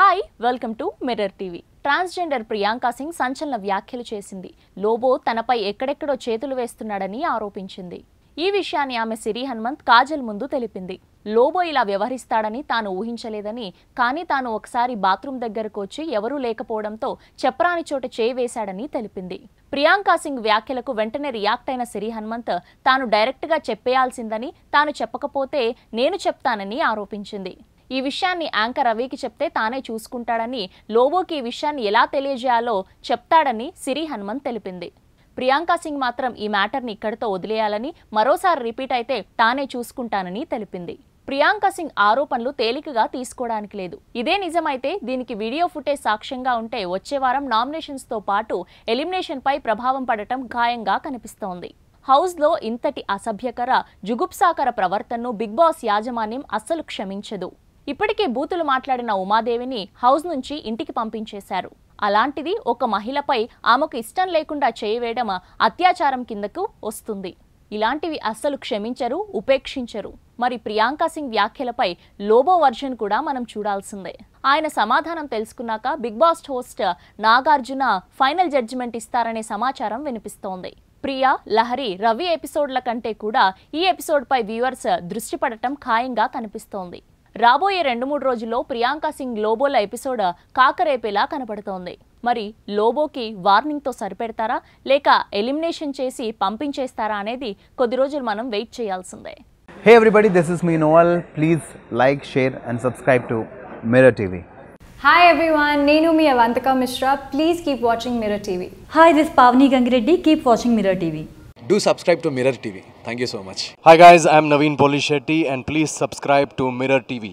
Hi welcome to Mirror TV transgender Priyanka Singh సంచలన వ్యాఖ్యలు చేసింది లోబో తనపై ఎక్కడెక్కడో చేతులు వేస్తున్నాడని ఆరోపించింది ఈ విషయాన్ని ఆమె సిరి హనుమంత్ కాజల్ ముందు తెలిపింది లోబో ఇలా వ్యవహరిస్తాడని తాను ఊహించలేదని కానీ తాను ఒకసారి బాత్రూమ్ దగ్గరకు వచ్చి ఎవరూ లేకపోవడంతో చెప్పరాని చోట చేయివేశాడని తెలిపింది ప్రియాంక సింగ్ వ్యాఖ్యలకు వెంటనే రియాక్ట్ అయిన సిరి హనుమంత్ తాను డైరెక్ట్గా చెప్పేయాల్సిందని తాను చెప్పకపోతే నేను చెప్తానని ఆరోపించింది ఈ విషయాన్ని యాంకర్ రవికి చెప్తే తానే చూసుకుంటాడని లోవోకి ఈ విషయాన్ని ఎలా తెలియజేయాలో చెప్తాడని సిరి హనుమన్ తెలిపింది ప్రియాంక సింగ్ మాత్రం ఈ మ్యాటర్ని ఇక్కడితో వదిలేయాలని మరోసారి రిపీట్ అయితే తానే చూసుకుంటానని తెలిపింది ప్రియాంక సింగ్ ఆరోపణలు తేలికగా తీసుకోవడానికి లేదు ఇదే నిజమైతే దీనికి వీడియో ఫుటేజ్ సాక్ష్యంగా ఉంటే వచ్చే వారం నామినేషన్స్తో పాటు ఎలిమినేషన్పై ప్రభావం పడటం ఖాయంగా కనిపిస్తోంది హౌస్లో ఇంతటి అసభ్యకర జుగుప్సాకర ప్రవర్తనను బిగ్ బాస్ యాజమాన్యం అస్సలు క్షమించదు ఇప్పటికే బూతులు మాట్లాడిన ఉమాదేవిని హౌస్ నుంచి ఇంటికి పంపించేశారు అలాంటిది ఒక మహిళపై ఆమెకు ఇష్టం లేకుండా చేయవేయడం అత్యాచారం కిందకు వస్తుంది ఇలాంటివి అస్సలు క్షమించరు ఉపేక్షించరు మరి ప్రియాంక సింగ్ వ్యాఖ్యలపై లోబో వర్జన్ కూడా మనం చూడాల్సిందే ఆయన సమాధానం తెలుసుకున్నాక Big Boss host Nagarjuna final judgement ఇస్తారనే సమాచారం వినిపిస్తోంది ప్రియా లహరి రవి ఎపిసోడ్ల కంటే కూడా ఈ ఎపిసోడ్పై వ్యూవర్స్ దృష్టి పడటం ఖాయంగా కనిపిస్తోంది రాబోయే రెండు మూడు రోజుల్లో ప్రియాంక సింగ్ లోబోల ఎపిసోడ్ కాకరేపేలా కనపడుతోంది మరి లోబోకి వార్నింగ్తో సరిపెడతారా లేక ఎలిమినేషన్ చేసి పంపించేస్తారా అనేది కొద్ది రోజులు మనం వెయిట్ చేయాల్సిందే హే ఎవ్రీబడి దిస్ ఇస్ మీ Noval please like share and subscribe to Mirror TV hi everyone నేను మీ Avantika Mishra please keep watching Mirror TV hi this Pavani Gangireddy keep watching Mirror TV do subscribe to Mirror TV. Thank you so much. Hi guys, I'm Naveen Polishetty and please subscribe to Mirror TV.